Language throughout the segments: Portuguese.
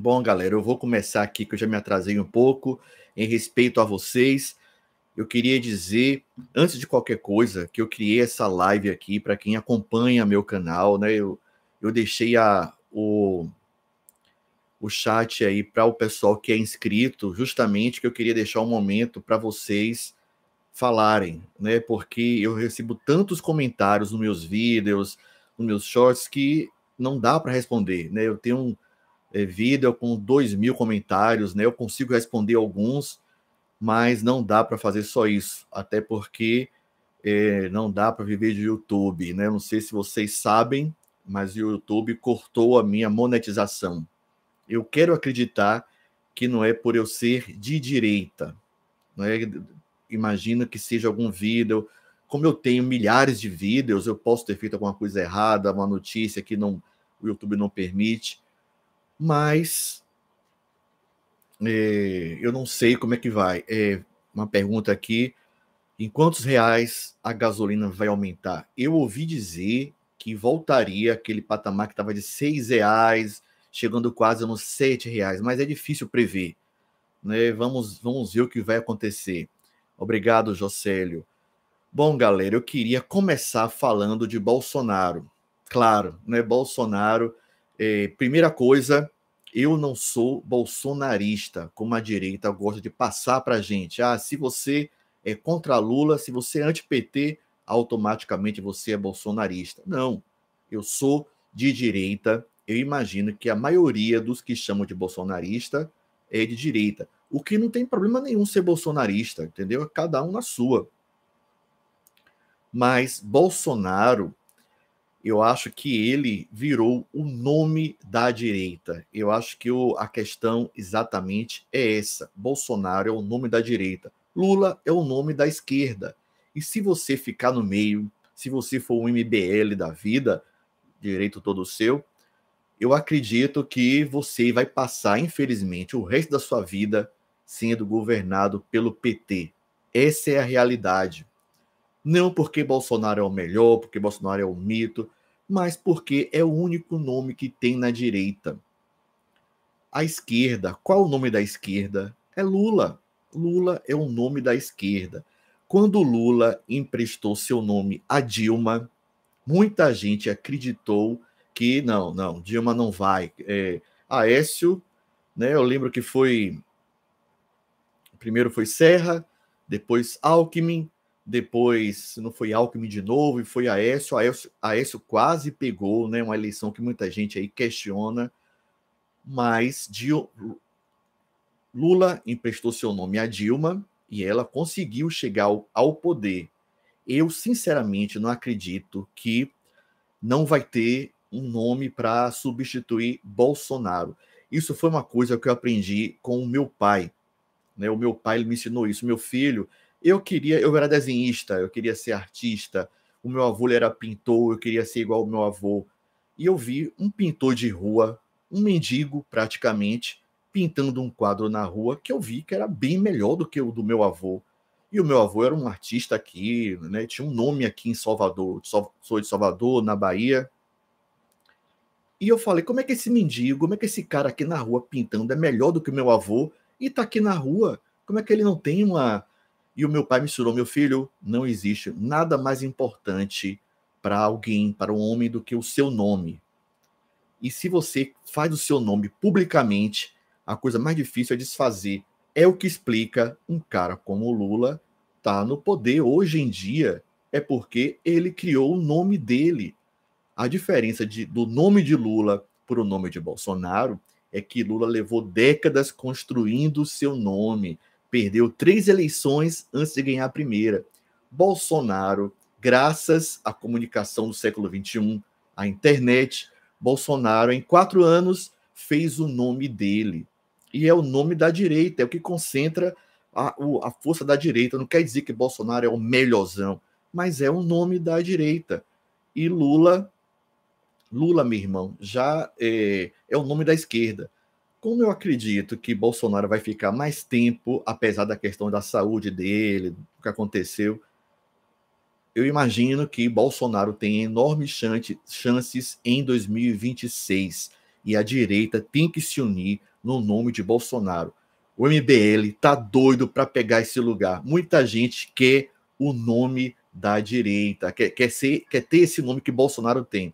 Bom, galera, eu vou começar aqui, que eu já me atrasei um pouco, em respeito a vocês. Eu queria dizer, antes de qualquer coisa, que eu criei essa live aqui para quem acompanha meu canal, né? Eu, eu deixei a, o, o chat aí para o pessoal que é inscrito, justamente que eu queria deixar um momento para vocês falarem, né? Porque eu recebo tantos comentários nos meus vídeos, nos meus shorts, que não dá para responder, né? Eu tenho é, vídeo com 2 mil comentários, né? Eu consigo responder alguns, mas não dá para fazer só isso, até porque é, não dá para viver de YouTube, né? não sei se vocês sabem, mas o YouTube cortou a minha monetização. Eu quero acreditar que não é por eu ser de direita, não é? Imagina que seja algum vídeo. Como eu tenho milhares de vídeos, eu posso ter feito alguma coisa errada, uma notícia que não, o YouTube não permite mas é, eu não sei como é que vai. É, uma pergunta aqui: em quantos reais a gasolina vai aumentar? Eu ouvi dizer que voltaria aquele patamar que estava de seis reais, chegando quase nos sete reais, mas é difícil prever. Né? Vamos, vamos ver o que vai acontecer. Obrigado, Jocélio. Bom, galera, eu queria começar falando de Bolsonaro. Claro, né? Bolsonaro é, primeira coisa, eu não sou bolsonarista, como a direita gosta de passar para a gente. Ah, se você é contra Lula, se você é anti-PT, automaticamente você é bolsonarista. Não, eu sou de direita. Eu imagino que a maioria dos que chamam de bolsonarista é de direita. O que não tem problema nenhum ser bolsonarista, entendeu? É cada um na sua. Mas Bolsonaro eu acho que ele virou o nome da direita. Eu acho que o, a questão exatamente é essa. Bolsonaro é o nome da direita, Lula é o nome da esquerda. E se você ficar no meio, se você for um MBL da vida, direito todo seu, eu acredito que você vai passar, infelizmente, o resto da sua vida sendo governado pelo PT. Essa é a realidade. Não porque Bolsonaro é o melhor, porque Bolsonaro é o mito, mas porque é o único nome que tem na direita. A esquerda, qual o nome da esquerda? É Lula. Lula é o nome da esquerda. Quando Lula emprestou seu nome a Dilma, muita gente acreditou que não, não, Dilma não vai. É, Aécio, né? Eu lembro que foi primeiro foi Serra, depois Alckmin, depois não foi Alckmin de novo, e foi Aécio. Aécio, Aécio quase pegou, né? Uma eleição que muita gente aí questiona, mas Dil... Lula emprestou seu nome a Dilma e ela conseguiu chegar ao poder. Eu, sinceramente, não acredito que não vai ter um nome para substituir Bolsonaro. Isso foi uma coisa que eu aprendi com o meu pai. Né? O meu pai ele me ensinou isso. Meu filho, eu queria, eu era desenhista, eu queria ser artista, o meu avô era pintor, eu queria ser igual ao meu avô. E eu vi um pintor de rua, um mendigo praticamente, pintando um quadro na rua que eu vi que era bem melhor do que o do meu avô. E o meu avô era um artista aqui, né? Tinha um nome aqui em Salvador, sou de Salvador, na Bahia. E eu falei, como é que esse mendigo, como é que esse cara aqui na rua pintando é melhor do que o meu avô e tá aqui na rua? Como é que ele não tem uma, e o meu pai me ensinou, meu filho, não existe nada mais importante para alguém, para um homem, do que o seu nome. E se você faz o seu nome publicamente, a coisa mais difícil é desfazer. É o que explica um cara como o Lula tá no poder hoje em dia. É porque ele criou o nome dele. A diferença de, do nome de Lula para o nome de Bolsonaro é que Lula levou décadas construindo o seu nome perdeu três eleições antes de ganhar a primeira. Bolsonaro, graças à comunicação do século XXI, à internet, Bolsonaro, em quatro anos, fez o nome dele. E é o nome da direita, é o que concentra a, a força da direita. Não quer dizer que Bolsonaro é o melhorzão, mas é o nome da direita. E Lula, Lula, meu irmão, já é, é o nome da esquerda como eu acredito que Bolsonaro vai ficar mais tempo, apesar da questão da saúde dele, do que aconteceu, eu imagino que Bolsonaro tem enormes chance, chances em 2026 e a direita tem que se unir no nome de Bolsonaro. O MBL tá doido para pegar esse lugar. Muita gente quer o nome da direita, quer, quer, ser, quer ter esse nome que Bolsonaro tem.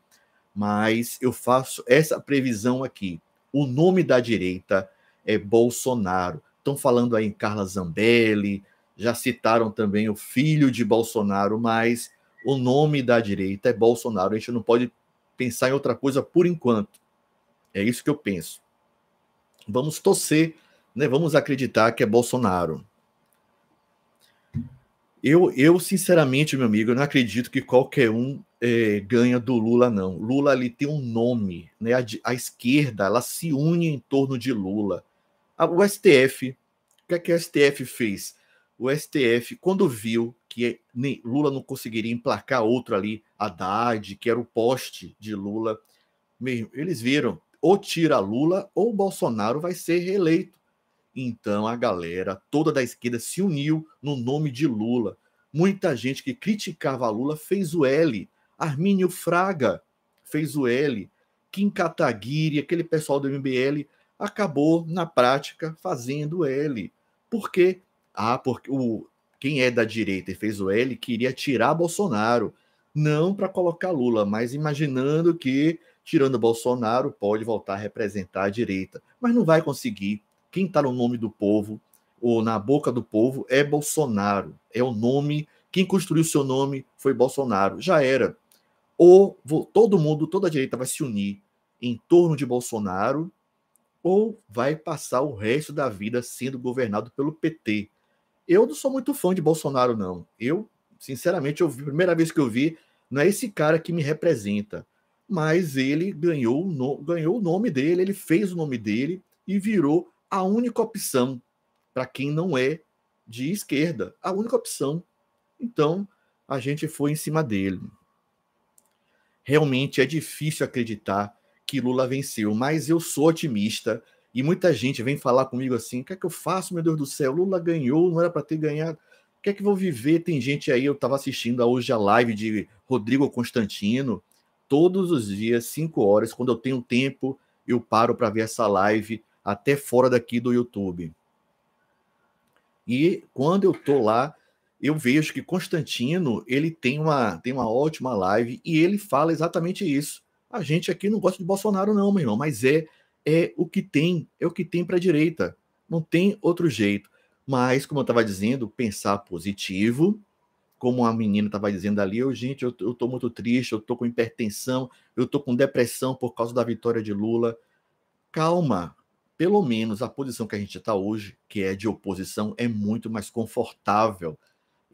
Mas eu faço essa previsão aqui o nome da direita é Bolsonaro. Estão falando aí em Carla Zambelli, já citaram também o filho de Bolsonaro, mas o nome da direita é Bolsonaro. A gente não pode pensar em outra coisa por enquanto. É isso que eu penso. Vamos torcer, né? Vamos acreditar que é Bolsonaro. Eu, eu sinceramente, meu amigo, eu não acredito que qualquer um é, ganha do Lula, não. Lula ali tem um nome, né? A, a, esquerda ela se une em torno de Lula. A, o STF, o que é que o STF fez? O STF, quando viu que nem, Lula não conseguiria emplacar outro ali, Haddad, que era o poste de Lula, mesmo, eles viram, ou tira Lula ou Bolsonaro vai ser reeleito. Então a galera toda da esquerda se uniu no nome de Lula. Muita gente que criticava Lula fez o L Armínio Fraga fez o L, Kim Kataguiri, aquele pessoal do MBL, acabou na prática fazendo o L. Por quê? Ah, porque o, quem é da direita e fez o L queria tirar Bolsonaro, não para colocar Lula, mas imaginando que tirando Bolsonaro pode voltar a representar a direita. Mas não vai conseguir. Quem está no nome do povo ou na boca do povo é Bolsonaro. É o nome. Quem construiu seu nome foi Bolsonaro. Já era ou todo mundo, toda a direita vai se unir em torno de Bolsonaro, ou vai passar o resto da vida sendo governado pelo PT. Eu não sou muito fã de Bolsonaro, não. Eu, sinceramente, eu vi, a primeira vez que eu vi, não é esse cara que me representa. Mas ele ganhou, no, ganhou o nome dele, ele fez o nome dele e virou a única opção para quem não é de esquerda. A única opção. Então, a gente foi em cima dele realmente é difícil acreditar que Lula venceu, mas eu sou otimista e muita gente vem falar comigo assim: o que é que eu faço, meu Deus do céu? Lula ganhou, não era para ter ganhado. O que é que eu vou viver? Tem gente aí, eu estava assistindo hoje a live de Rodrigo Constantino, todos os dias, 5 horas, quando eu tenho tempo, eu paro para ver essa live até fora daqui do YouTube. E quando eu tô lá, eu vejo que Constantino ele tem uma, tem uma ótima live e ele fala exatamente isso. A gente aqui não gosta de Bolsonaro, não, meu irmão, mas é, é o que tem, é o que tem para a direita. Não tem outro jeito. Mas, como eu estava dizendo, pensar positivo, como a menina estava dizendo ali, eu, gente, eu, eu muito triste, eu estou com hipertensão, eu estou com depressão por causa da vitória de Lula. Calma, pelo menos a posição que a gente está hoje, que é de oposição, é muito mais confortável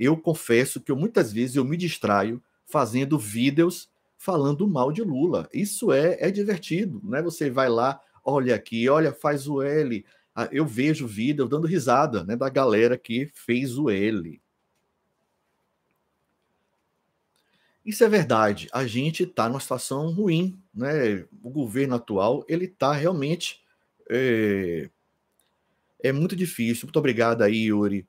eu confesso que eu, muitas vezes eu me distraio fazendo vídeos falando mal de Lula. Isso é, é divertido, né? Você vai lá, olha aqui, olha, faz o L. Ah, eu vejo vídeo dando risada né, da galera que fez o L. Isso é verdade. A gente está numa situação ruim, né? O governo atual ele está realmente é... é muito difícil. Muito obrigado aí, Yuri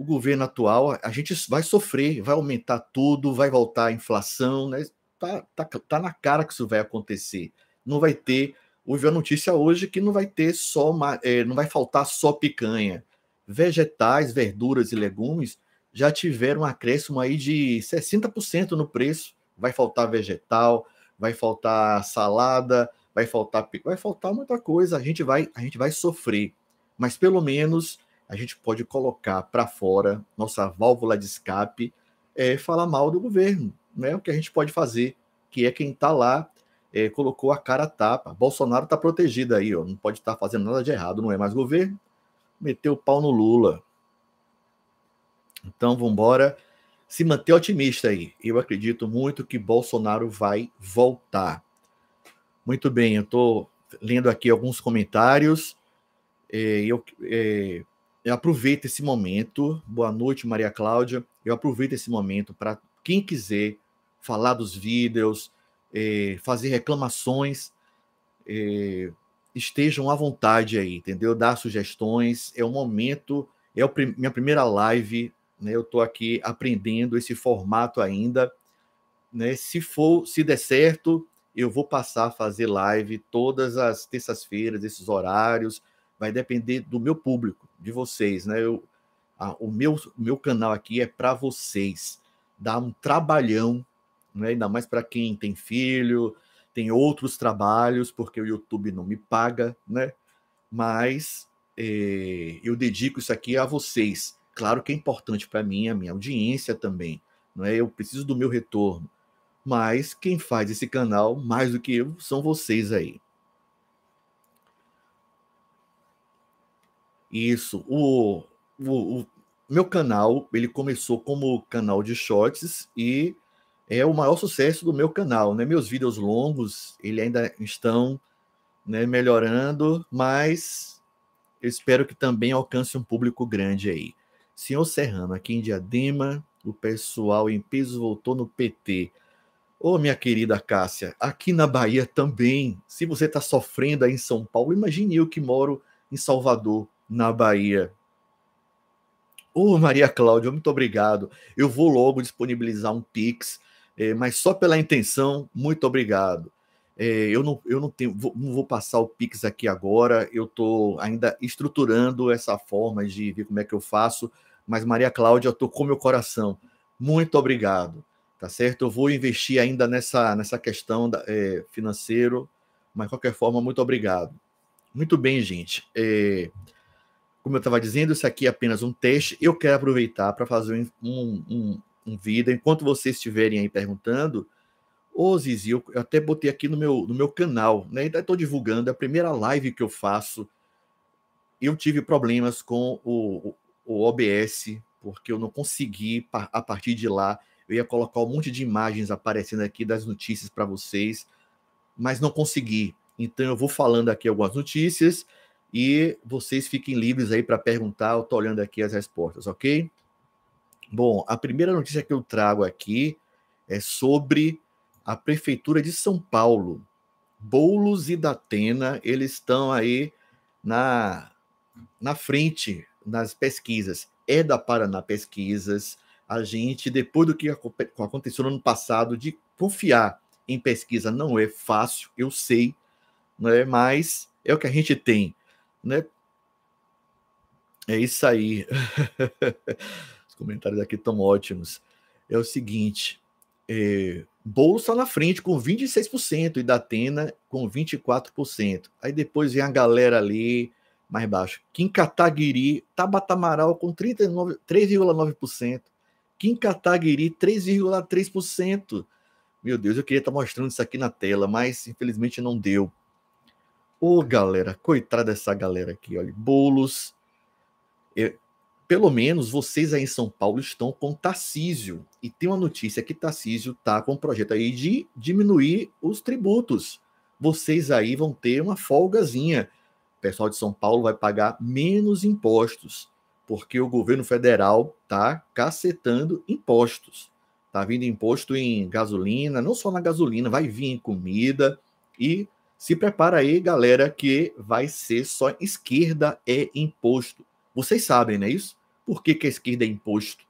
o governo atual, a gente vai sofrer, vai aumentar tudo, vai voltar a inflação, né? Tá, tá, tá na cara que isso vai acontecer. Não vai ter. Houve a notícia hoje que não vai ter só, é, não vai faltar só picanha. Vegetais, verduras e legumes já tiveram um acréscimo aí de 60% no preço. Vai faltar vegetal, vai faltar salada, vai faltar vai faltar muita coisa. A gente vai a gente vai sofrer, mas pelo menos a gente pode colocar para fora nossa válvula de escape, é falar mal do governo, né? O que a gente pode fazer, que é quem está lá é, colocou a cara tapa. Bolsonaro está protegido aí, ó, não pode estar tá fazendo nada de errado, não é mais governo. Meteu o pau no Lula. Então, vamos embora. Se manter otimista aí. Eu acredito muito que Bolsonaro vai voltar. Muito bem, eu estou lendo aqui alguns comentários. É, eu, é, eu aproveito esse momento. Boa noite, Maria Cláudia. Eu aproveito esse momento para quem quiser falar dos vídeos, eh, fazer reclamações, eh, estejam à vontade aí, entendeu? Dar sugestões. É o momento, é prim minha primeira live. Né? Eu estou aqui aprendendo esse formato ainda. Né? Se for, se der certo, eu vou passar a fazer live todas as terças-feiras, esses horários. Vai depender do meu público de vocês, né? Eu, a, o meu, meu canal aqui é para vocês. Dá um trabalhão, né? ainda mais para quem tem filho, tem outros trabalhos, porque o YouTube não me paga, né? Mas é, eu dedico isso aqui a vocês. Claro que é importante para mim, a minha audiência também, não é? Eu preciso do meu retorno. Mas quem faz esse canal mais do que eu são vocês aí. Isso. O, o, o, meu canal, ele começou como canal de shorts e é o maior sucesso do meu canal, né? Meus vídeos longos, ele ainda estão né, melhorando, mas eu espero que também alcance um público grande aí. Senhor Serrano, aqui em Diadema, o pessoal em peso voltou no PT. Ô, oh, minha querida Cássia, aqui na Bahia também. Se você está sofrendo aí em São Paulo, imagine eu que moro em Salvador na Bahia. Ô, oh, Maria Cláudia, muito obrigado. Eu vou logo disponibilizar um Pix, é, mas só pela intenção, muito obrigado. É, eu, não, eu não tenho, vou, não vou passar o Pix aqui agora, eu estou ainda estruturando essa forma de ver como é que eu faço, mas Maria Cláudia com meu coração. Muito obrigado, tá certo? Eu vou investir ainda nessa, nessa questão da, é, financeiro, mas de qualquer forma, muito obrigado. Muito bem, gente. É, como eu estava dizendo, isso aqui é apenas um teste. Eu quero aproveitar para fazer um, um, um, vídeo. Enquanto vocês estiverem aí perguntando, ô Zizi, eu até botei aqui no meu, no meu canal, né? Ainda estou divulgando, é a primeira live que eu faço. Eu tive problemas com o, o OBS, porque eu não consegui, a partir de lá, eu ia colocar um monte de imagens aparecendo aqui das notícias para vocês, mas não consegui. Então eu vou falando aqui algumas notícias e vocês fiquem livres aí para perguntar. Eu estou olhando aqui as respostas, ok? Bom, a primeira notícia que eu trago aqui é sobre a prefeitura de São Paulo. Boulos e Datena, eles estão aí na na frente nas pesquisas. É da Paraná Pesquisas. A gente, depois do que aconteceu no ano passado, de confiar em pesquisa não é fácil, eu sei, não é? Mas é o que a gente tem né? É isso aí. Os comentários aqui estão ótimos. É o seguinte: é, Bolsa na frente com 26% e Datena com 24%. Aí depois vem a galera ali mais baixo. Kim Kataguiri, Tabata Amaral com 3,9%. Kim Kataguiri, 3,3%. Meu Deus, eu queria estar mostrando isso aqui na tela, mas infelizmente não deu. Ô, galera, coitada dessa galera aqui, olha. Boulos. Eu, é, pelo menos vocês aí em São Paulo estão com Tarcísio. E tem uma notícia que Tarcísio tá com um projeto aí de diminuir os tributos. Vocês aí vão ter uma folgazinha. O pessoal de São Paulo vai pagar menos impostos, porque o governo federal tá cacetando impostos. Tá vindo imposto em gasolina, não só na gasolina, vai vir em comida e se prepara aí, galera, que vai ser só esquerda é imposto. Vocês sabem, não é isso? Por que, que a esquerda é imposto?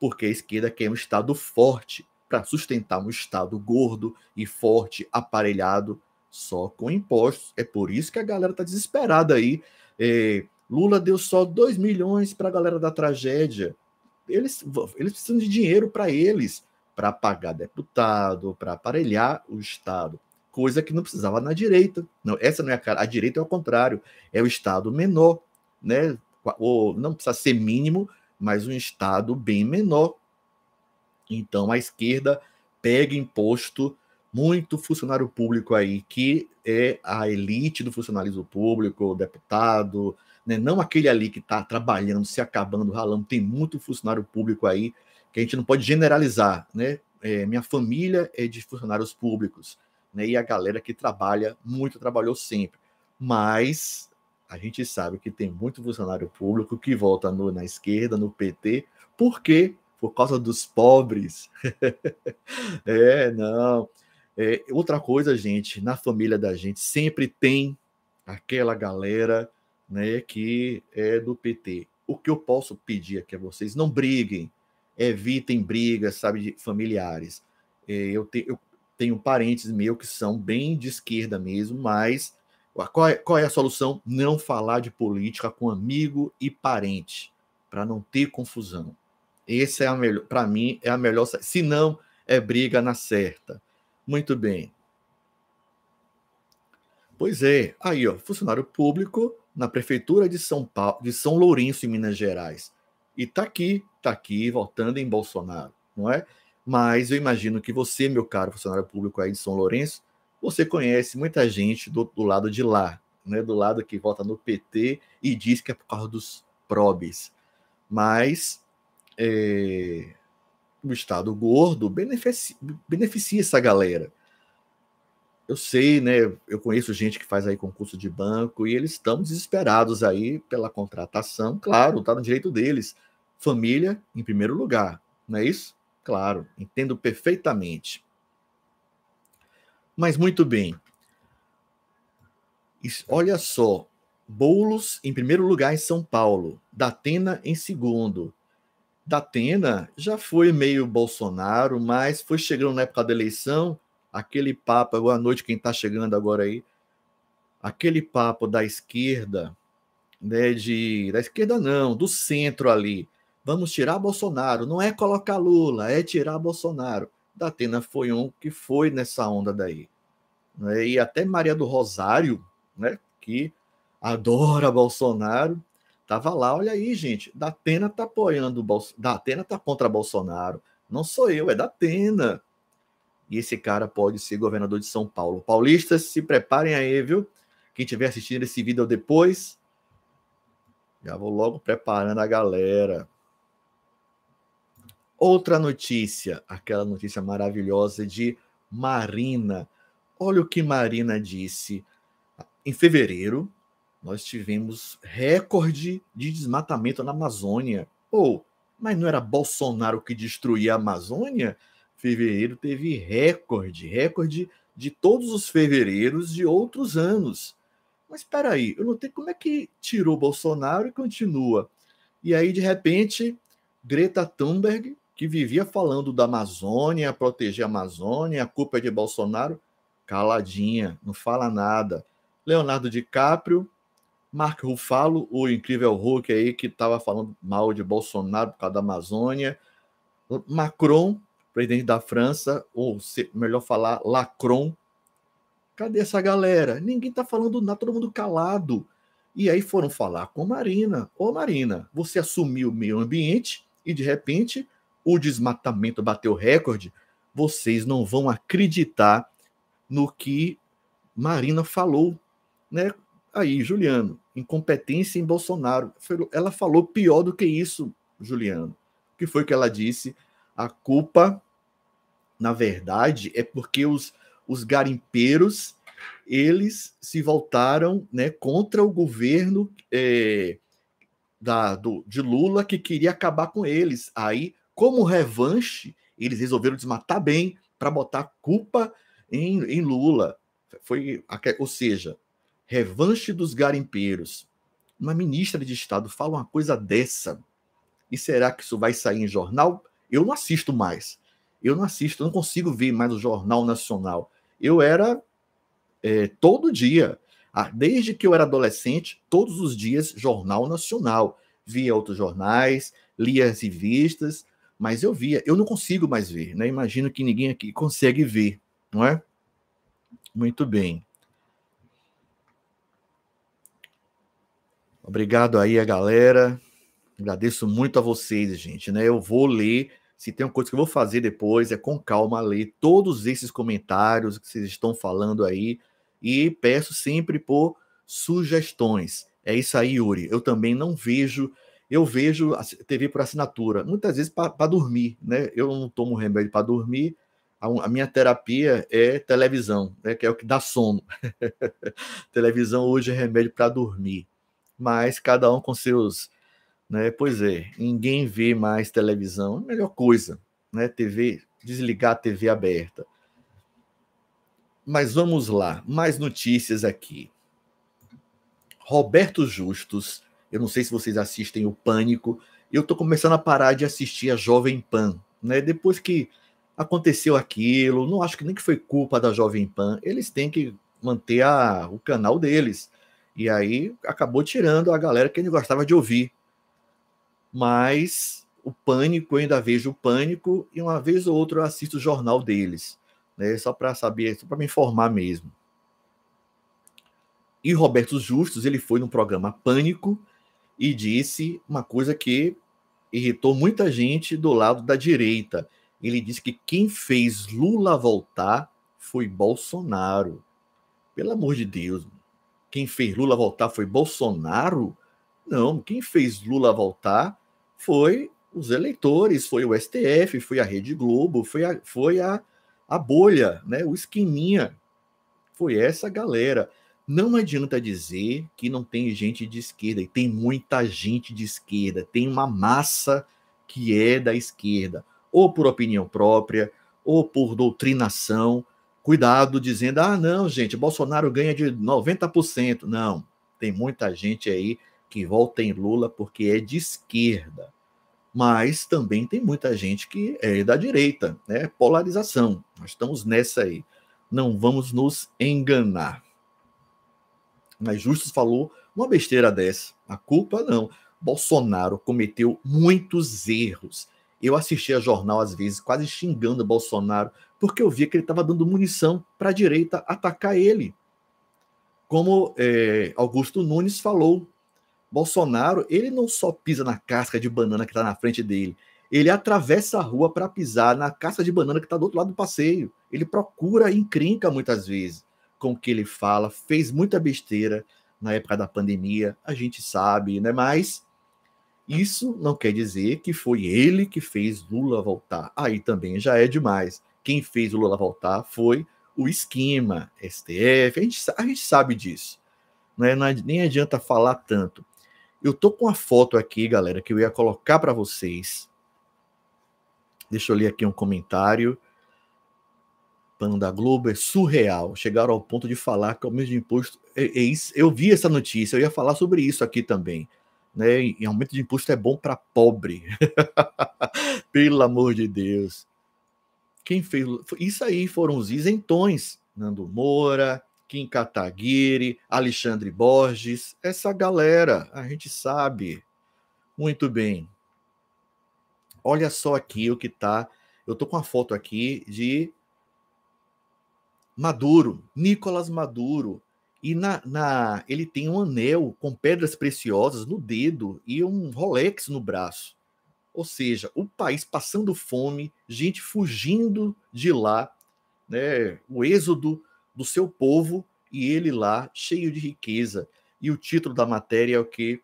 Porque a esquerda quer um Estado forte. Para sustentar um Estado gordo e forte, aparelhado, só com impostos. É por isso que a galera tá desesperada aí. É, Lula deu só 2 milhões para a galera da tragédia. Eles, eles precisam de dinheiro para eles, para pagar deputado, para aparelhar o Estado coisa que não precisava na direita. Não, essa não é a cara. A direita é o contrário, é o Estado menor, né? Ou não precisa ser mínimo, mas um Estado bem menor. Então a esquerda pega imposto muito funcionário público aí que é a elite do funcionalismo público, deputado, né? não aquele ali que está trabalhando, se acabando, ralando. Tem muito funcionário público aí que a gente não pode generalizar, né? É, minha família é de funcionários públicos né? E a galera que trabalha muito, trabalhou sempre. Mas a gente sabe que tem muito funcionário público que volta no, na esquerda, no PT, porque por causa dos pobres. é, não. É, outra coisa, gente, na família da gente sempre tem aquela galera né, que é do PT. O que eu posso pedir aqui a vocês, não briguem, evitem brigas, sabe, de familiares. É, eu, te, eu tenho parentes meus que são bem de esquerda mesmo, mas qual é, qual é a solução? Não falar de política com amigo e parente, para não ter confusão. Esse é a melhor, para mim é a melhor, se não é briga na certa. Muito bem. Pois é, aí ó, funcionário público na prefeitura de São Paulo, de São Lourenço em Minas Gerais. E tá aqui, tá aqui votando em Bolsonaro, não é? Mas eu imagino que você, meu caro funcionário público aí de São Lourenço, você conhece muita gente do, do lado de lá, né? do lado que vota no PT e diz que é por causa dos probes. Mas é, o Estado gordo beneficia, beneficia essa galera. Eu sei, né? Eu conheço gente que faz aí concurso de banco e eles estão desesperados aí pela contratação. Claro, está no direito deles. Família em primeiro lugar, não é isso? Claro, entendo perfeitamente. Mas muito bem. Olha só. Boulos em primeiro lugar em São Paulo, Datena em segundo. Datena já foi meio Bolsonaro, mas foi chegando na época da eleição, aquele papo, boa noite quem está chegando agora aí, aquele papo da esquerda, né, de da esquerda não, do centro ali, vamos tirar Bolsonaro. Não é colocar Lula, é tirar Bolsonaro. Datena foi um que foi nessa onda daí. Né? E até Maria do Rosário, né, que adora Bolsonaro, estava lá. Olha aí, gente, Datena está apoiando, Bolso... Datena está contra Bolsonaro. Não sou eu, é Datena. E esse cara pode ser governador de São Paulo. Paulistas, se preparem aí, viu? Quem tiver assistindo esse vídeo depois, já vou logo preparando a galera. Outra notícia, aquela notícia maravilhosa de Marina. Olha o que Marina disse. Em fevereiro, nós tivemos recorde de desmatamento na Amazônia. Ou, oh, mas não era Bolsonaro que destruía a Amazônia? Fevereiro teve recorde, recorde de todos os fevereiros de outros anos. Mas espera aí, eu não tenho como é que tirou Bolsonaro e continua. E aí de repente, Greta Thunberg que vivia falando da Amazônia, proteger a Amazônia, a culpa é de Bolsonaro, caladinha, não fala nada. Leonardo DiCaprio, Mark Ruffalo, o incrível Hulk aí que estava falando mal de Bolsonaro por causa da Amazônia, Macron, presidente da França, ou se, melhor falar, Lacron. Cadê essa galera? Ninguém está falando nada, todo mundo calado. E aí foram falar com Marina. Ô Marina, você assumiu o meio ambiente e de repente o desmatamento bateu recorde, vocês não vão acreditar no que Marina falou, né? Aí, Juliano, incompetência em Bolsonaro. Ela falou pior do que isso, Juliano. O que foi que ela disse? A culpa, na verdade, é porque os, os garimpeiros eles se voltaram né, contra o governo é, da, do, de Lula que queria acabar com eles. Aí como revanche, eles resolveram desmatar bem para botar culpa em, em Lula. Foi, ou seja, revanche dos garimpeiros. Uma ministra de Estado fala uma coisa dessa. E será que isso vai sair em jornal? Eu não assisto mais. Eu não assisto, não consigo ver mais o Jornal Nacional. Eu era é, todo dia, ah, desde que eu era adolescente, todos os dias, Jornal Nacional. Via outros jornais, lia as revistas, mas eu via. Eu não consigo mais ver, né? Imagino que ninguém aqui consegue ver, não é? Muito bem. Obrigado aí a galera. Agradeço muito a vocês, gente, né? Eu vou ler, se tem uma coisa que eu vou fazer depois, é com calma ler todos esses comentários que vocês estão falando aí e peço sempre por sugestões. É isso aí, Yuri. Eu também não vejo eu vejo a TV por assinatura, muitas vezes para dormir, né? Eu não tomo remédio para dormir, a, a, minha terapia é televisão, né? que é o que dá sono. televisão hoje é remédio para dormir, mas cada um com seus. Né? Pois é, ninguém vê mais televisão, é a melhor coisa, né? TV, desligar a TV aberta. Mas vamos lá, mais notícias aqui. Roberto Justus eu não sei se vocês assistem o Pânico. Eu estou começando a parar de assistir a Jovem Pan, né? Depois que aconteceu aquilo, não acho que nem que foi culpa da Jovem Pan. Eles têm que manter a, o canal deles. E aí acabou tirando a galera que ele gostava de ouvir. Mas o pânico, eu ainda vejo o pânico, e uma vez ou outra eu assisto o jornal deles. Né? Só para saber, só para me informar mesmo. E Roberto Justus, ele foi no programa Pânico e disse uma coisa que irritou muita gente do lado da direita. Ele disse que quem fez Lula voltar foi Bolsonaro. Pelo amor de Deus, quem fez Lula voltar foi Bolsonaro? Não, quem fez Lula voltar foi os eleitores, foi o STF, foi a Rede Globo, foi a, foi a, a bolha, né? o esqueminha. Foi essa galera. Não adianta dizer que não tem gente de esquerda, e tem muita gente de esquerda, tem uma massa que é da esquerda, ou por opinião própria, ou por doutrinação. Cuidado dizendo: ah, não, gente, Bolsonaro ganha de 90%. Não, tem muita gente aí que volta em Lula porque é de esquerda. Mas também tem muita gente que é da direita, né? Polarização. Nós estamos nessa aí. Não vamos nos enganar. Mas Justus falou uma besteira dessa. A culpa não. Bolsonaro cometeu muitos erros. Eu assistia jornal às vezes quase xingando Bolsonaro, porque eu via que ele estava dando munição para a direita atacar ele. Como é, Augusto Nunes falou, Bolsonaro ele não só pisa na casca de banana que está na frente dele, ele atravessa a rua para pisar na casca de banana que está do outro lado do passeio. Ele procura encrenca muitas vezes com o que ele fala, fez muita besteira na época da pandemia, a gente sabe, né? Mas isso não quer dizer que foi ele que fez Lula voltar. Aí também já é demais. Quem fez o Lula voltar foi o esquema, STF, a gente, a gente sabe disso. Né? Não é, nem adianta falar tanto. Eu tô com uma foto aqui, galera, que eu ia colocar para vocês. Deixa eu ler aqui um comentário plano da Globo é surreal. Chegaram ao ponto de falar que é o aumento de imposto. É, é isso, eu vi essa notícia, eu ia falar sobre isso aqui também. Né? E aumento de imposto é bom para pobre. Pelo amor de Deus. Quem fez. Isso aí foram os isentões. Nando Moura, Kim Kataguiri, Alexandre Borges, essa galera, a gente sabe. Muito bem. Olha só aqui o que tá. Eu tô com a foto aqui de Maduro, Nicolas Maduro. E na, na, ele tem um anel com pedras preciosas no dedo e um Rolex no braço. Ou seja, o país passando fome, gente fugindo de lá, né, o êxodo do seu povo e ele lá cheio de riqueza. E o título da matéria é o que?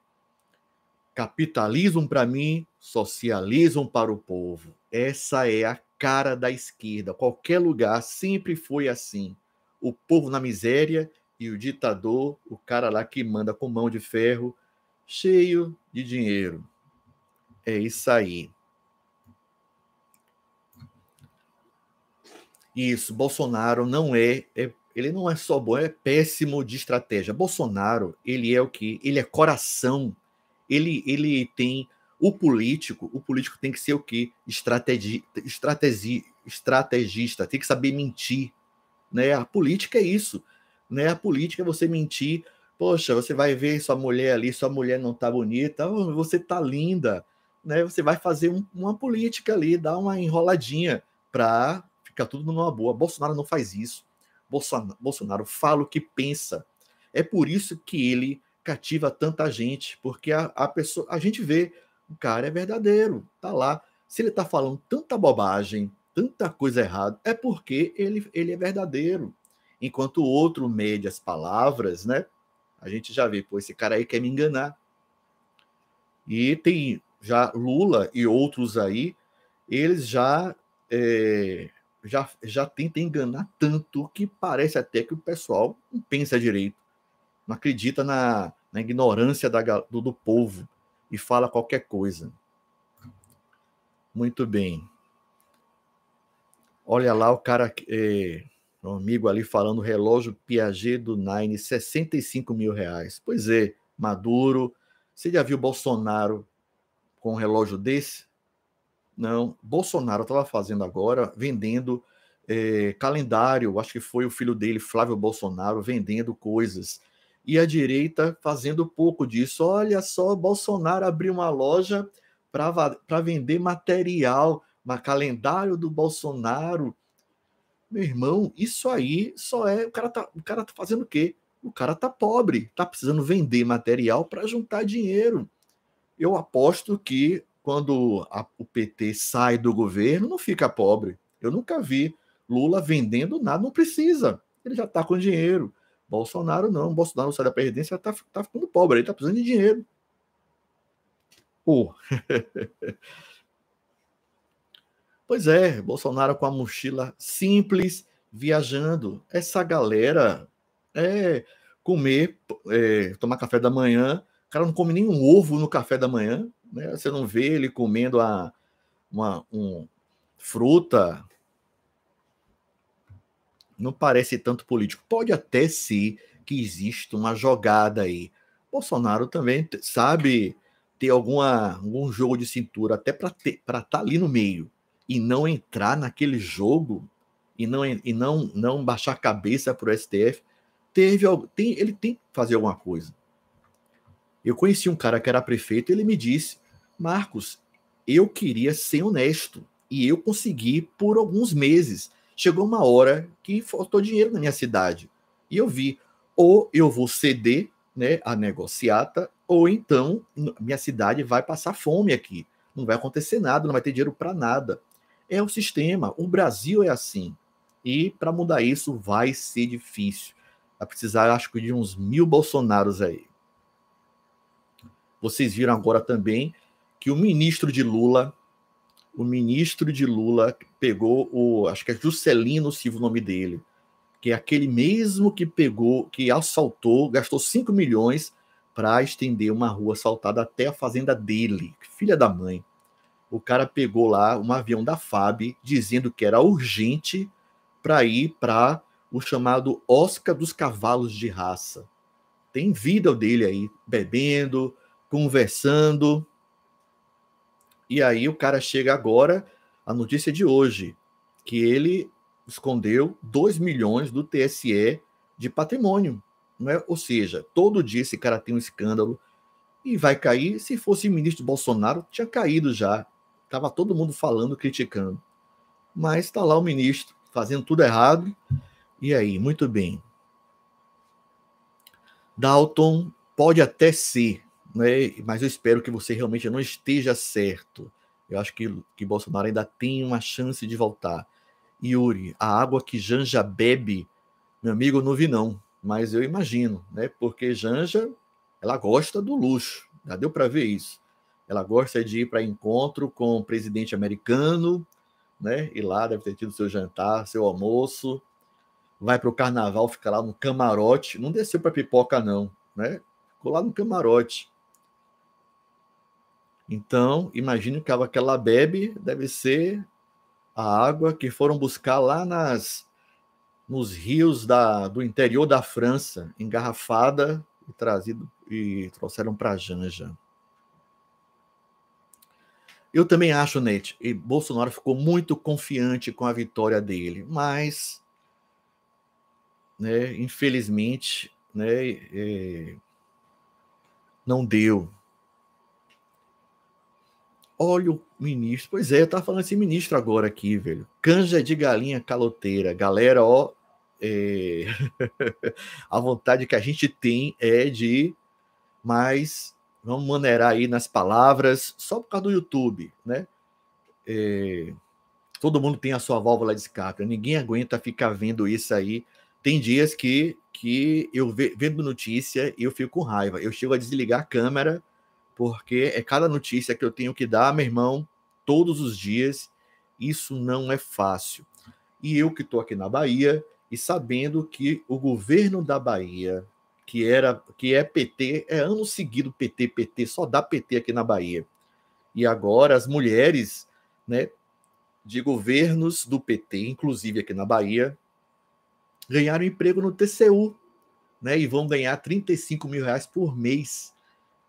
Capitalismo para mim, socialismo para o povo. Essa é a cara da esquerda. Qualquer lugar sempre foi assim. O povo na miséria e o ditador, o cara lá que manda com mão de ferro, cheio de dinheiro. É isso aí. Isso, Bolsonaro não é, é, ele não é só bom, é péssimo de estratégia. Bolsonaro, ele é o que? Ele é coração. Ele ele tem o político, o político tem que ser o quê? Estrategi, estrategi, estrategista, tem que saber mentir. Né? A política é isso. Né? A política é você mentir. Poxa, você vai ver sua mulher ali, sua mulher não está bonita, você tá linda. Né? Você vai fazer um, uma política ali, dar uma enroladinha para ficar tudo numa boa. Bolsonaro não faz isso. Bolsonaro, Bolsonaro fala o que pensa. É por isso que ele cativa tanta gente, porque a, a pessoa, a gente vê o cara é verdadeiro, tá lá. Se ele tá falando tanta bobagem, tanta coisa errada, é porque ele, ele é verdadeiro. Enquanto o outro mede as palavras, né? A gente já vê, pô, esse cara aí quer me enganar. E tem já Lula e outros aí, eles já é, já, já tentam enganar tanto que parece até que o pessoal não pensa direito, não acredita na, na ignorância da, do, do povo e fala qualquer coisa. Muito bem. Olha lá o cara, é, um amigo ali falando relógio Piaget do Nine, 65 mil reais. Pois é, Maduro. Você já viu Bolsonaro com um relógio desse? Não. Bolsonaro estava fazendo agora, vendendo é, calendário. Acho que foi o filho dele, Flávio Bolsonaro, vendendo coisas e a direita fazendo pouco disso. Olha só, Bolsonaro abriu uma loja para vender material, calendário do Bolsonaro. Meu irmão, isso aí só é. O cara tá, o cara tá fazendo o quê? O cara tá pobre, tá precisando vender material para juntar dinheiro. Eu aposto que quando a, o PT sai do governo, não fica pobre. Eu nunca vi Lula vendendo nada, não precisa. Ele já está com dinheiro. Bolsonaro não. Bolsonaro não sai da perdência, tá tá ficando pobre, ele tá precisando de dinheiro. pois é, Bolsonaro com a mochila simples, viajando. Essa galera é comer, é, tomar café da manhã. O cara não come nenhum ovo no café da manhã. Né? Você não vê ele comendo a, uma, um, fruta, não parece tanto político. Pode até ser que exista uma jogada aí. Bolsonaro também sabe ter alguma, algum jogo de cintura até para estar tá ali no meio e não entrar naquele jogo e não, e não, não baixar a cabeça para o STF. Teve, tem, ele tem que fazer alguma coisa. Eu conheci um cara que era prefeito, ele me disse: Marcos, eu queria ser honesto. E eu consegui por alguns meses. Chegou uma hora que faltou dinheiro na minha cidade. E eu vi, ou eu vou ceder né, a negociata, ou então minha cidade vai passar fome aqui. Não vai acontecer nada, não vai ter dinheiro para nada. É o sistema. O Brasil é assim. E para mudar isso vai ser difícil. Vai precisar, acho que, de uns mil Bolsonaros aí. Vocês viram agora também que o ministro de Lula, o ministro de Lula pegou o, acho que é Juscelino Silva o nome dele, que é aquele mesmo que pegou, que assaltou, gastou 5 milhões para estender uma rua assaltada até a fazenda dele, filha da mãe. O cara pegou lá um avião da FAB dizendo que era urgente para ir para o chamado Oscar dos Cavalos de Raça. Tem vida dele aí, bebendo, conversando, e aí o cara chega agora, a notícia de hoje, que ele escondeu 2 milhões do TSE de patrimônio. Né? Ou seja, todo dia esse cara tem um escândalo e vai cair. Se fosse ministro Bolsonaro, tinha caído já. Estava todo mundo falando, criticando. Mas está lá o ministro fazendo tudo errado. E aí, muito bem. Dalton pode até ser, né? mas eu espero que você realmente não esteja certo. Eu acho que, que Bolsonaro ainda tem uma chance de voltar. Yuri, a água que Janja bebe, meu amigo, eu não vi não, mas eu imagino, né? Porque Janja, ela gosta do luxo, já deu para ver isso. Ela gosta de ir para encontro com o presidente americano, né? E lá deve ter tido seu jantar, seu almoço. Vai para o carnaval, fica lá no camarote. Não desceu para pipoca, não, né? Ficou lá no camarote. Então, imagino que a água que ela bebe deve ser a água que foram buscar lá nas nos rios da, do interior da França, engarrafada e trazido e trouxeram para Janja. Eu também acho, Nate, e Bolsonaro ficou muito confiante com a vitória dele, mas, né, infelizmente, né, é, não deu. Olha o ministro. Pois é, eu tava falando esse ministro agora aqui, velho. Canja de galinha caloteira. Galera, ó. É... a vontade que a gente tem é de mais. Vamos maneirar aí nas palavras, só por causa do YouTube, né? É... Todo mundo tem a sua válvula de escape. Ninguém aguenta ficar vendo isso aí. Tem dias que, que eu ve vendo notícia e eu fico com raiva. Eu chego a desligar a câmera porque é cada notícia que eu tenho que dar, meu irmão, todos os dias. Isso não é fácil. E eu que estou aqui na Bahia e sabendo que o governo da Bahia, que era que é PT, é ano seguido PT, PT, só dá PT aqui na Bahia. E agora as mulheres, né, de governos do PT, inclusive aqui na Bahia, ganharam emprego no TCU, né, e vão ganhar 35 mil reais por mês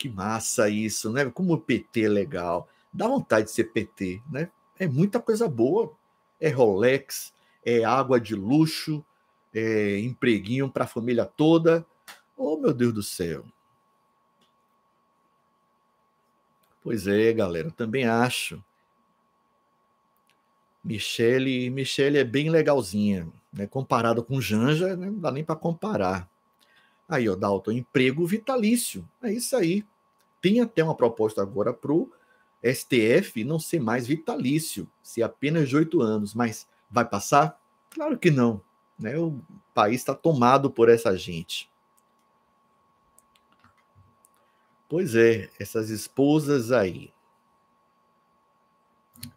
que massa isso, né? Como o PT é legal. Dá vontade de ser PT, né? É muita coisa boa. É Rolex, é água de luxo, é empreguinho para a família toda. Oh, meu Deus do céu. Pois é, galera, também acho. Michele, Michele é bem legalzinha, né? Comparado com Janja, né? não dá nem para comparar. Aí, ó, Dalton, emprego vitalício. É isso aí. Tem até uma proposta agora para o STF não ser mais vitalício, ser apenas de oito anos, mas vai passar? Claro que não. Né? O país está tomado por essa gente. Pois é, essas esposas aí.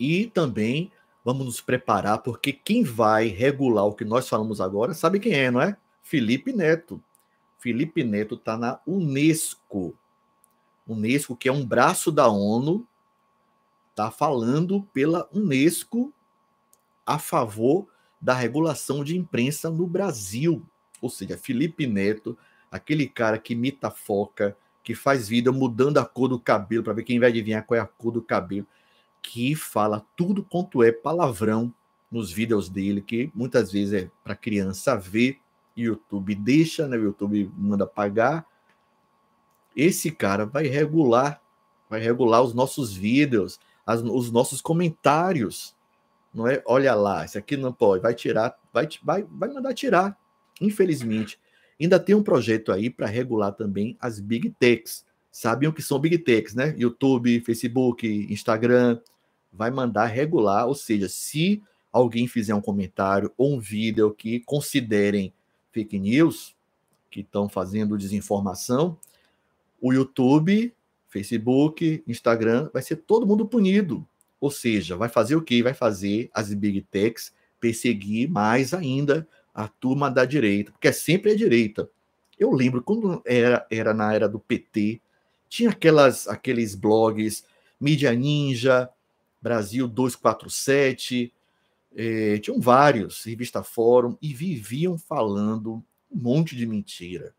E também vamos nos preparar, porque quem vai regular o que nós falamos agora, sabe quem é, não é? Felipe Neto. Felipe Neto está na Unesco. Unesco, que é um braço da ONU, está falando pela Unesco a favor da regulação de imprensa no Brasil. Ou seja, Felipe Neto, aquele cara que imita foca, que faz vida mudando a cor do cabelo para ver quem vai adivinhar qual é a cor do cabelo, que fala tudo quanto é palavrão nos vídeos dele, que muitas vezes é para criança ver, YouTube deixa, né? YouTube manda pagar, esse cara vai regular, vai regular os nossos vídeos, as, os nossos comentários. Não é, olha lá, isso aqui não pode, vai tirar, vai, vai, vai mandar tirar, infelizmente. Ainda tem um projeto aí para regular também as big techs. Sabem o que são big techs, né? YouTube, Facebook, Instagram. Vai mandar regular, ou seja, se alguém fizer um comentário ou um vídeo que considerem fake news, que estão fazendo desinformação, o YouTube, Facebook, Instagram, vai ser todo mundo punido. Ou seja, vai fazer o quê? Vai fazer as big techs perseguir mais ainda a turma da direita, porque é sempre a direita. Eu lembro quando era, era na era do PT, tinha aquelas aqueles blogs Mídia Ninja, Brasil 247, eh, é, tinham vários, revista Fórum, e viviam falando um monte de mentira.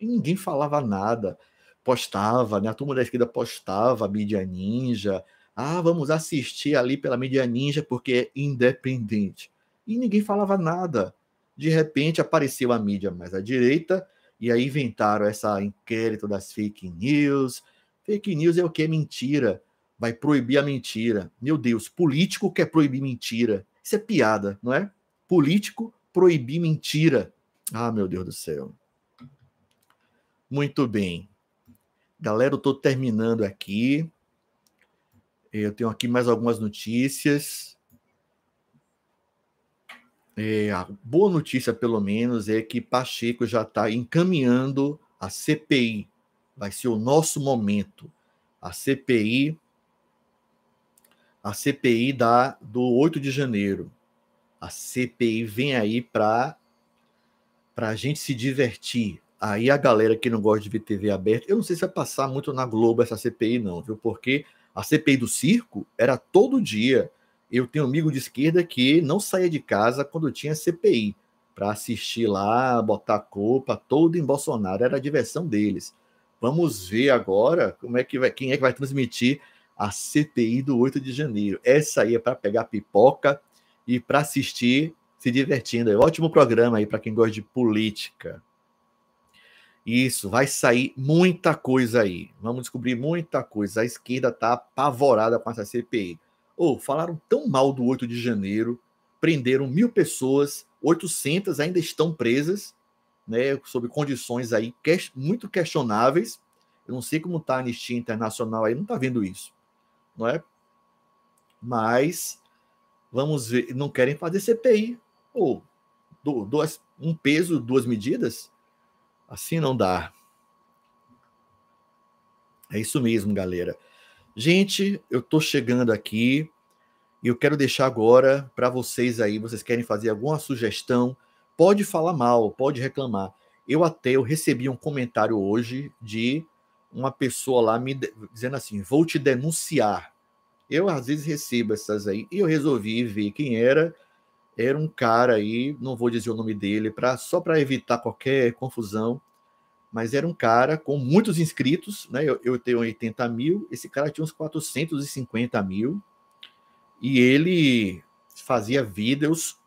E ninguém falava nada postava, né? A turma da esquerda postava a mídia ninja. Ah, vamos assistir ali pela mídia ninja porque é independente. E ninguém falava nada. De repente apareceu a mídia mais à direita e aí inventaram essa inquérito das fake news. Fake news é o que? é Mentira. Vai proibir a mentira. Meu Deus, político quer proibir mentira. Isso é piada, não é? Político proibir mentira. Ah, meu Deus do céu. Muito bem. Galera, eu estou terminando aqui. Eu tenho aqui mais algumas notícias. É, a boa notícia, pelo menos, é que Pacheco já está encaminhando a CPI. Vai ser o nosso momento. A CPI, a CPI da, do 8 de janeiro. A CPI vem aí para a gente se divertir. Aí a galera que não gosta de ver TV aberta, eu não sei se vai passar muito na Globo essa CPI, não, viu? Porque a CPI do circo era todo dia. Eu tenho um amigo de esquerda que não saía de casa quando tinha CPI, para assistir lá, botar a culpa todo em Bolsonaro, era a diversão deles. Vamos ver agora como é que vai, quem é que vai transmitir a CPI do 8 de janeiro. Essa aí é para pegar pipoca e para assistir se divertindo. É um ótimo programa aí para quem gosta de política. Isso, vai sair muita coisa aí. Vamos descobrir muita coisa. A esquerda está apavorada com essa CPI. Ou oh, falaram tão mal do 8 de janeiro, prenderam mil pessoas, 800 ainda estão presas, né, sob condições aí que, muito questionáveis. Eu não sei como está a Anistia Internacional aí, não está vendo isso, não é? Mas vamos ver, não querem fazer CPI. Ou oh, um peso, duas medidas? Assim não dá. É isso mesmo, galera. Gente, eu tô chegando aqui e eu quero deixar agora para vocês aí, vocês querem fazer alguma sugestão, pode falar mal, pode reclamar. Eu até eu recebi um comentário hoje de uma pessoa lá me dizendo assim: "Vou te denunciar". Eu às vezes recebo essas aí e eu resolvi ver quem era era um cara aí, não vou dizer o nome dele, pra, só para evitar qualquer confusão, mas era um cara com muitos inscritos, né? Eu, eu tenho 80 mil, esse cara tinha uns 450 mil, e ele fazia vídeos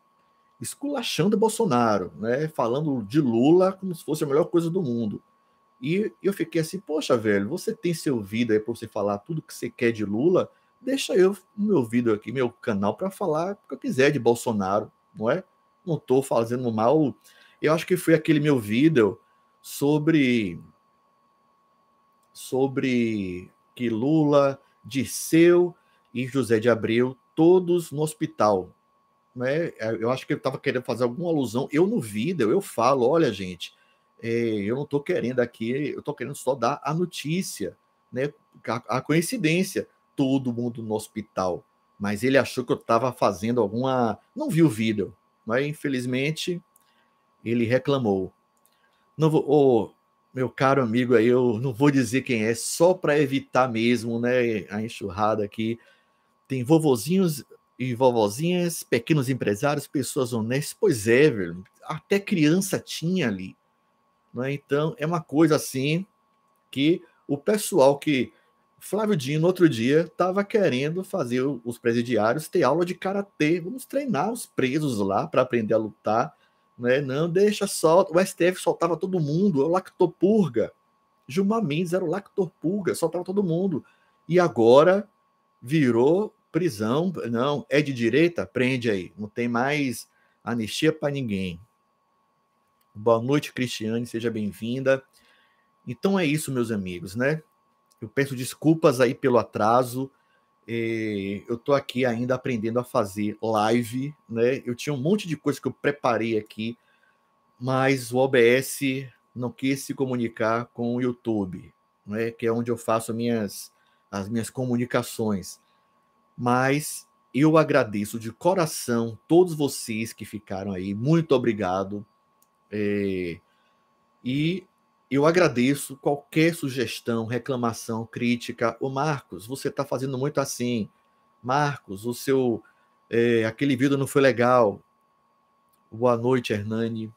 esculachando Bolsonaro, né? Falando de Lula como se fosse a melhor coisa do mundo. E eu fiquei assim, poxa, velho, você tem seu vida aí para você falar tudo que você quer de Lula, deixa eu meu vídeo aqui, meu canal, para falar o que eu quiser de Bolsonaro, não é? Não estou fazendo mal. Eu acho que foi aquele meu vídeo sobre. sobre que Lula, Disseu e José de Abreu, todos no hospital. Né? Eu acho que ele estava querendo fazer alguma alusão. Eu no vídeo, eu falo: olha, gente, é, eu não estou querendo aqui, eu estou querendo só dar a notícia, né? a, a coincidência todo mundo no hospital, mas ele achou que eu estava fazendo alguma. Não viu o vídeo, mas infelizmente ele reclamou. Não vou, oh, meu caro amigo, aí eu não vou dizer quem é, só para evitar mesmo, né, a enxurrada aqui. Tem vovozinhos e vovozinhas, pequenos empresários, pessoas honestas. Pois é, velho, até criança tinha ali. Né? Então, é uma coisa assim que o pessoal que Flávio Dino, outro dia, estava querendo fazer os presidiários ter aula de karatê. Vamos treinar os presos lá para aprender a lutar. Né? Não, deixa só. O STF soltava todo mundo, é o lactopurga. Gilmar Mendes era o lactopurga, soltava todo mundo. E agora virou prisão. Não, é de direita? Prende aí. Não tem mais anistia para ninguém. Boa noite, Cristiane, seja bem-vinda. Então é isso, meus amigos, né? Eu peço desculpas aí pelo atraso. eu estou aqui ainda aprendendo a fazer live, né? Eu tinha um monte de coisa que eu preparei aqui, mas o OBS não quis se comunicar com o YouTube, né? Que é onde eu faço minhas, as minhas comunicações. Mas eu agradeço de coração todos vocês que ficaram aí. Muito obrigado. É, e eu agradeço qualquer sugestão, reclamação, crítica. O Marcos, você está fazendo muito assim. Marcos, o seu é, aquele vídeo não foi legal. Boa noite, Hernani.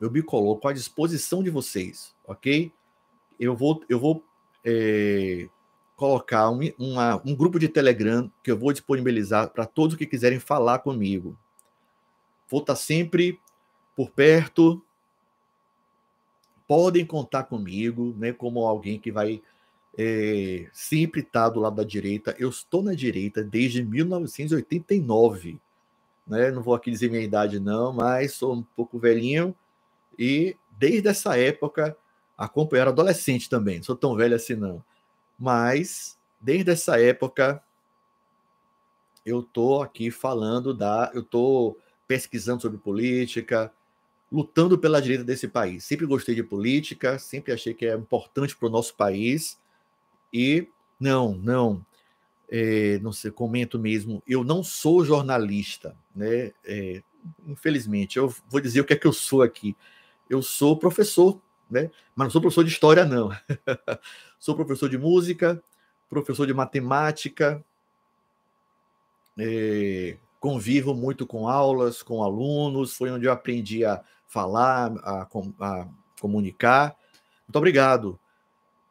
Eu me coloco à disposição de vocês, ok? Eu vou, eu vou é, colocar um, uma, um grupo de Telegram que eu vou disponibilizar para todos que quiserem falar comigo. Vou estar tá sempre por perto, podem contar comigo, né, como alguém que vai é, sempre estar tá do lado da direita. Eu estou na direita desde 1989, né? Não vou aqui dizer minha idade não, mas sou um pouco velhinho e desde essa época acompanhar adolescente também. Não sou tão velho assim não, mas desde essa época eu estou aqui falando da, eu estou pesquisando sobre política, lutando pela direita desse país. Sempre gostei de política, sempre achei que é importante para o nosso país. E não, não, é, não sei, comento mesmo, eu não sou jornalista, né? É, infelizmente, eu vou dizer o que é que eu sou aqui. Eu sou professor, né? Mas não sou professor de história, não. sou professor de música, professor de matemática, é, convivo muito com aulas, com alunos, foi onde eu aprendi a falar, a, a comunicar. Muito obrigado.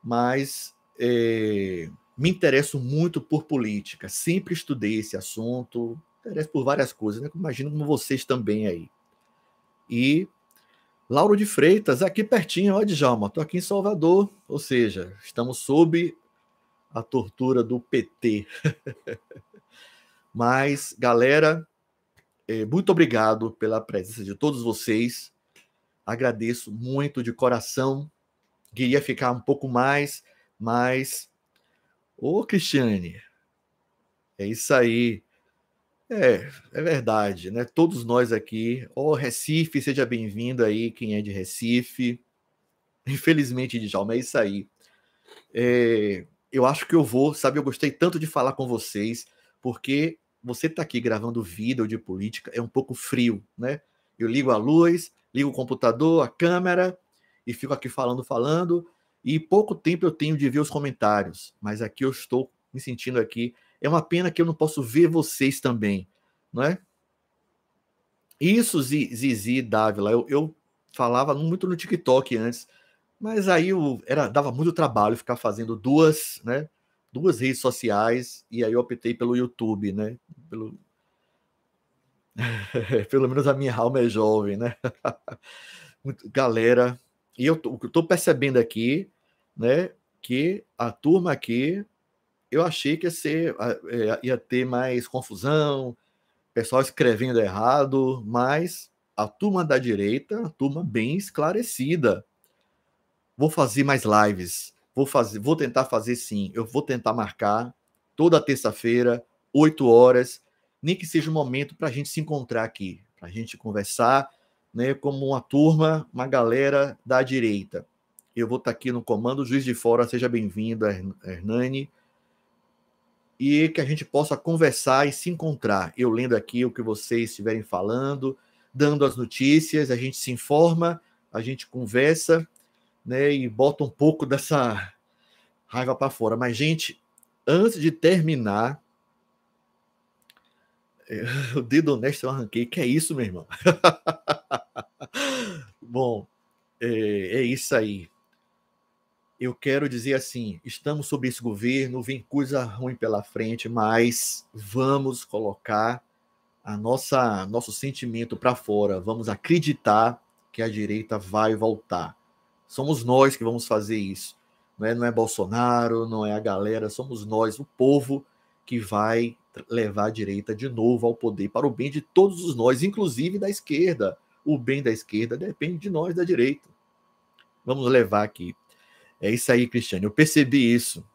Mas é, me interesso muito por política. Sempre estudei esse assunto. Interesso por várias coisas, né? Imagino como vocês também aí. E Lauro de Freitas, aqui pertinho, ó, Djalma, estou aqui em Salvador, ou seja, estamos sob a tortura do PT. Mas, galera, é, muito obrigado pela presença de todos vocês. Agradeço muito de coração. Queria ficar um pouco mais, mas. Ô, Cristiane, é isso aí. É, é verdade, né? Todos nós aqui. Ô, Recife, seja bem-vindo aí, quem é de Recife. Infelizmente, Djalma, é isso aí. É, eu acho que eu vou, sabe? Eu gostei tanto de falar com vocês, porque você está aqui gravando vídeo de política, é um pouco frio, né? Eu ligo a luz, ligo o computador, a câmera e fico aqui falando, falando, e pouco tempo eu tenho de ver os comentários, mas aqui eu estou me sentindo aqui. É uma pena que eu não posso ver vocês também, não é? Isso, Zizi Dávila, eu, eu falava muito no TikTok antes, mas aí eu, era, dava muito trabalho ficar fazendo duas, né? duas redes sociais e aí eu optei pelo YouTube, né? Pelo... pelo menos a minha alma é jovem, né? Galera, e eu estou percebendo aqui, né, que a turma aqui, eu achei que ia, ser, é, ia ter mais confusão, pessoal escrevendo errado, mas a turma da direita, a turma bem esclarecida. Vou fazer mais lives. Vou fazer, vou tentar fazer sim. Eu vou tentar marcar toda terça-feira, 8 horas, nem que seja um momento para a gente se encontrar aqui, para a gente conversar, né, como uma turma, uma galera da direita. Eu vou estar tá aqui no comando Juiz de Fora, seja bem-vindo, Hernani, e que a gente possa conversar e se encontrar. Eu lendo aqui o que vocês estiverem falando, dando as notícias, a gente se informa, a gente conversa né, e bota um pouco dessa raiva para fora. Mas, gente, antes de terminar, eh, o dedo honesto eu arranquei. Que é isso, meu irmão? Bom, é, é, isso aí. Eu quero dizer assim: estamos sob esse governo, vem coisa ruim pela frente, mas vamos colocar a nossa nosso sentimento para fora. Vamos acreditar que a direita vai voltar. Somos nós que vamos fazer isso. Não é, não é Bolsonaro, não é a galera, somos nós, o povo, que vai levar a direita de novo ao poder para o bem de todos os nós, inclusive da esquerda. O bem da esquerda depende de nós, da direita. Vamos levar aqui. É isso aí, Cristiane. Eu percebi isso.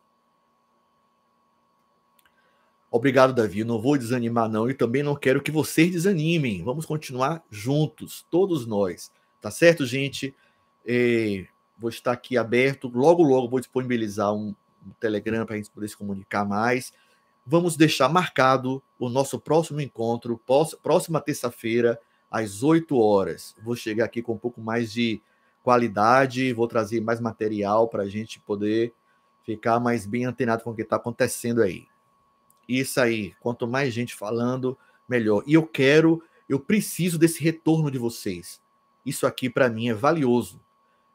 Obrigado, Davi. não vou desanimar, não. E também não quero que vocês desanimem. Vamos continuar juntos, todos nós. Tá certo, gente? Eh, vou estar aqui aberto. Logo, logo vou disponibilizar um, um Telegram para a gente poder se comunicar mais. Vamos deixar marcado o nosso próximo encontro, próxima terça-feira, às 8 horas. Vou chegar aqui com um pouco mais de qualidade, vou trazer mais material para a gente poder ficar mais bem antenado com o que está acontecendo aí. Isso aí, quanto mais gente falando, melhor. E eu quero, eu preciso desse retorno de vocês. Isso aqui para mim é valioso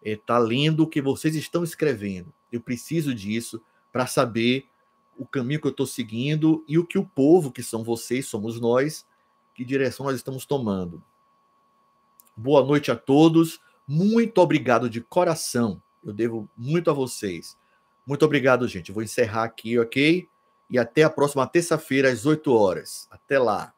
está é, lendo o que vocês estão escrevendo. Eu preciso disso para saber o caminho que eu estou seguindo e o que o povo, que são vocês, somos nós, que direção nós estamos tomando. Boa noite a todos. Muito obrigado de coração. Eu devo muito a vocês. Muito obrigado, gente. vou encerrar aqui, ok? E até a próxima terça-feira, às 8 horas. Até lá.